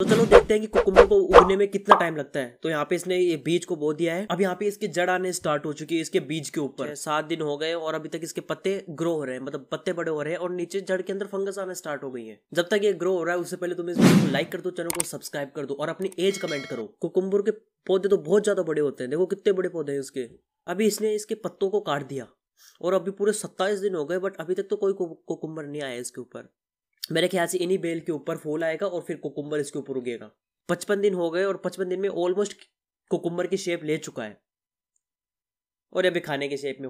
तो चलो देखते हैं कि कुकुम्बर को उगने में कितना टाइम लगता है तो यहाँ पे इसने ये बीज को बो दिया है अब यहाँ पे इसकी जड़ आने स्टार्ट हो चुकी है इसके बीज के ऊपर सात दिन हो गए और अभी तक इसके पत्ते ग्रो हो रहे हैं मतलब पत्ते बड़े हो रहे हैं और नीचे जड़ के अंदर फंगस आना स्टार्ट हो गई है जब तक ये ग्रो हो रहा है उससे पहले तुम इस वीडियो को लाइक कर दो चैनल को सब्सक्राइब कर दो और अपनी एज कमेंट करो कुकुम्बर के पौधे तो बहुत ज्यादा बड़े होते हैं देखो कितने बड़े पौधे हैं उसके अभी इसने इसके पत्तों को काट दिया और अभी पूरे सत्ताईस दिन हो गए बट अभी तक तो कोई कुकुम्बर नहीं आया इसके ऊपर मेरे ख्याल से इन्हीं बेल के ऊपर फूल आएगा और फिर कोकुम्बर इसके ऊपर उगेगा पचपन दिन हो गए और पचपन दिन में ऑलमोस्ट कोकुम्बर की शेप ले चुका है और अभी खाने की शेप में